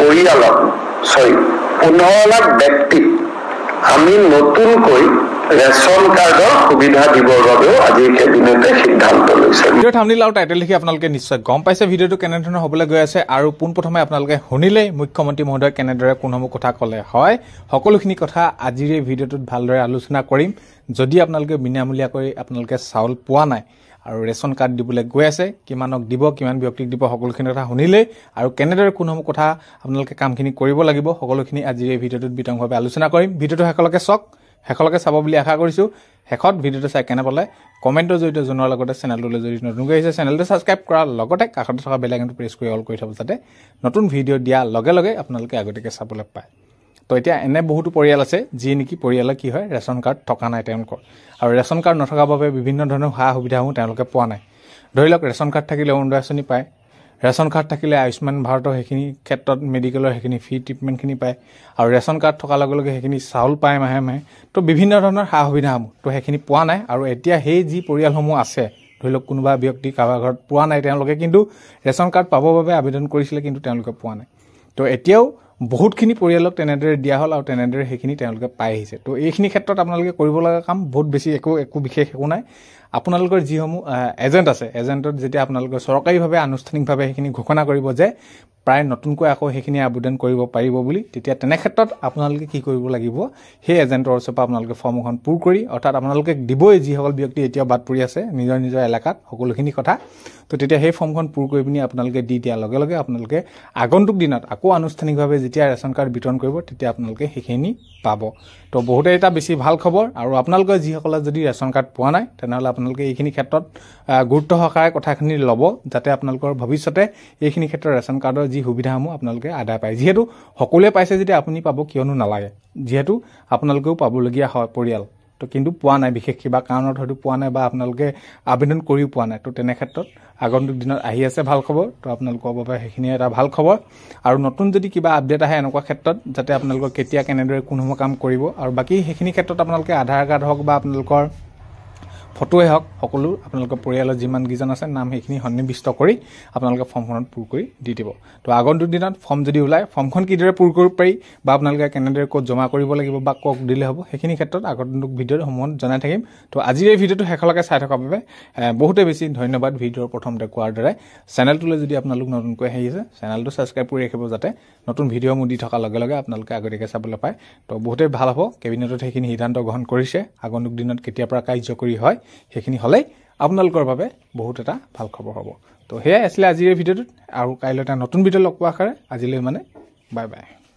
পৰিয়ালক চৰি পোন্ধৰ লাখ ব্যক্তিক আমি নতুনকৈ ৰেচন কাৰ্ডৰ সুবিধা দিবৰ বাবেও আজি কেবিনেটে সিদ্ধান্ত লৈছে ভিডিঅ' থামিলে আৰু টাইটেল লিখি আপোনালোকে নিশ্চয় গম পাইছে ভিডিঅ'টো কেনেধৰণৰ হ'বলৈ গৈ আছে আৰু পোনপ্ৰথমে আপোনালোকে শুনিলে মুখ্যমন্ত্ৰী মহোদয়ে কেনেদৰে কোনসমূহ কথা ক'লে হয় সকলোখিনি কথা আজিৰ এই ভিডিঅ'টোত ভালদৰে আলোচনা কৰিম যদি আপোনালোকে বিনামূলীয়াকৈ আপোনালোকে চাউল পোৱা নাই আৰু ৰেচন কাৰ্ড দিবলৈ গৈ আছে কিমানক দিব কিমান ব্যক্তিক দিব সকলোখিনি কথা শুনিলেই আৰু কেনেদৰে কোনসমূহ কথা আপোনালোকে কামখিনি কৰিব লাগিব সকলোখিনি আজিৰ এই ভিডিঅ'টোত বিতংভাৱে আলোচনা কৰিম ভিডিঅ'টো শেষলৈকে চাওক শেষলৈকে চাব বুলি আশা কৰিছোঁ শেষত ভিডিঅ'টো চাই কেনে পালে কমেণ্টৰ জৰিয়তে জনোৱাৰ লগতে চেনেলটোলৈ যদি নতুনকৈ আহিছে চেনেলটো ছাবস্ক্ৰাইব কৰাৰ লগতে কাষতে থকা বেলেগ প্ৰেছ কৰি অল কৰি থব যাতে নতুন ভিডিঅ' দিয়াৰ লগে লগে আপোনালোকে আগতীয়াকৈ চাবলৈ পায় তো এতিয়া এনে বহুতো পৰিয়াল আছে যি নেকি পৰিয়ালে কি হয় ৰেচন কাৰ্ড থকা নাই তেওঁলোকৰ আৰু ৰেচন কাৰ্ড নথকাৰ বাবে বিভিন্ন ধৰণৰ সা সুবিধাসমূহ তেওঁলোকে পোৱা নাই ধৰি লওক ৰেচন কাৰ্ড থাকিলে অৰুণোদয় আঁচনি পায় ৰেচন কাৰ্ড থাকিলে আয়ুষ্মান ভাৰতৰ সেইখিনি ক্ষেত্ৰত মেডিকেলৰ সেইখিনি ফ্ৰী ট্ৰিটমেণ্টখিনি পায় আৰু ৰেচন কাৰ্ড থকাৰ লগে লগে সেইখিনি চাউল পায় মাহে মাহে তো বিভিন্ন ধৰণৰ সা সুবিধাসমূহ তো সেইখিনি পোৱা নাই আৰু এতিয়া সেই যি পৰিয়ালসমূহ আছে ধৰি লওক কোনোবা ব্যক্তি কাৰোবাৰ ঘৰত পোৱা নাই তেওঁলোকে কিন্তু ৰেচন কাৰ্ড পাবৰ বাবে আবেদন কৰিছিলে কিন্তু তেওঁলোকে পোৱা নাই তো এতিয়াও বহুতখিনি পৰিয়ালক তেনেদৰে দিয়া হ'ল আৰু তেনেদৰে সেইখিনি তেওঁলোকে পাই আহিছে তো এইখিনি ক্ষেত্ৰত আপোনালোকে কৰিব লগা কাম বহুত বেছি একো একো বিশেষ একো নাই আপোনালোকৰ যিসমূহ এজেণ্ট আছে এজেণ্টত যেতিয়া আপোনালোকে চৰকাৰীভাৱে আনুষ্ঠানিকভাৱে সেইখিনি ঘোষণা কৰিব যে প্ৰায় নতুনকৈ আকৌ সেইখিনি আবেদন কৰিব পাৰিব বুলি তেতিয়া তেনেক্ষেত্ৰত আপোনালোকে কি কৰিব লাগিব সেই এজেণ্টৰ ওচৰৰ পৰা আপোনালোকে ফৰ্ম এখন পূৰ কৰি অৰ্থাৎ আপোনালোকে দিবই যিসকল ব্যক্তি এতিয়াও বাদ পৰি আছে নিজৰ নিজৰ এলেকাত সকলোখিনি কথা তো তেতিয়া সেই ফৰ্মখন পূৰ কৰি পিনি আপোনালোকে দি দিয়াৰ লগে লগে আপোনালোকে আগন্তুক দিনত আকৌ আনুষ্ঠানিকভাৱে যেতিয়া ৰেচন কাৰ্ড বিতৰণ কৰিব তেতিয়া আপোনালোকে সেইখিনি পাব তো বহুতে এটা বেছি ভাল খবৰ আৰু আপোনালোকে যিসকলে যদি ৰেচন কাৰ্ড পোৱা নাই তেনেহ'লে আপোনালোকে এইখিনি ক্ষেত্ৰত গুৰুত্ব সহকাৰে কথাখিনি ল'ব যাতে আপোনালোকৰ ভৱিষ্যতে এইখিনি ক্ষেত্ৰত ৰেচন কাৰ্ডৰ যি সুবিধাসমূহ আপোনালোকে আদায় পায় যিহেতু সকলোৱে পাইছে যেতিয়া আপুনি পাব কিয়নো নালাগে যিহেতু আপোনালোকেও পাবলগীয়া হয় পৰিয়াল তো কিন্তু পোৱা নাই বিশেষ কিবা কাৰণত হয়তো পোৱা নাই বা আপোনালোকে আবেদন কৰিও পোৱা নাই তো তেনে ক্ষেত্ৰত আগন্তুক দিনত আহি আছে ভাল খবৰ তো আপোনালোকৰ বাবে সেইখিনিয়ে এটা ভাল খবৰ আৰু নতুন যদি কিবা আপডেট আহে এনেকুৱা ক্ষেত্ৰত যাতে আপোনালোকৰ কেতিয়া কেনেদৰে কোনসমূহ কাম কৰিব আৰু বাকী সেইখিনি ক্ষেত্ৰত আপোনালোকে আধাৰ কাৰ্ড হওক বা আপোনালোকৰ ফটোৱে হওক সকলো আপোনালোকৰ পৰিয়ালৰ যিমান কেইজন আছে নাম সেইখিনি সন্নিৱিষ্ট কৰি আপোনালোকে ফৰ্মখনত পূৰ কৰি দি দিব তো আগন্তুক দিনত ফৰ্ম যদি ওলায় ফৰ্মখন কিদৰে পূৰ কৰিব পাৰি বা আপোনালোকে কেনেদৰে ক'ত জমা কৰিব লাগিব বা ক'ক দিলে হ'ব সেইখিনি ক্ষেত্ৰত আগন্তুক ভিডিঅ'সমূহত জনাই থাকিম তো আজিৰ এই ভিডিঅ'টো শেষলৈকে চাই থকাৰ বাবে বহুতে বেছি ধন্যবাদ ভিডিঅ'ৰ প্ৰথমতে কোৱাৰ দৰে চেনেলটোলৈ যদি আপোনালোক নতুনকৈ আহি আছে চেনেলটো ছাবস্ক্ৰাইব কৰি ৰাখিব যাতে নতুন ভিডিঅ'সমূহ দি থকাৰ লগে লগে আপোনালোকে আগতীয়াকৈ চাবলৈ পায় তো বহুতেই ভাল হ'ব কেবিনেটত সেইখিনি সিদ্ধান্ত গ্ৰহণ কৰিছে আগন্তুক দিনত কেতিয়াৰ পৰা কাৰ্যকৰী হয় সেইখিনি হ'লেই আপোনালোকৰ বাবে বহুত এটা ভাল খবৰ হ'ব তো সেয়াই আছিলে আজিৰ ভিডিঅ'টোত আৰু কাইলৈ এটা নতুন ভিডিঅ' লগ পোৱা আশাৰে আজিলৈ মানে বাই বাই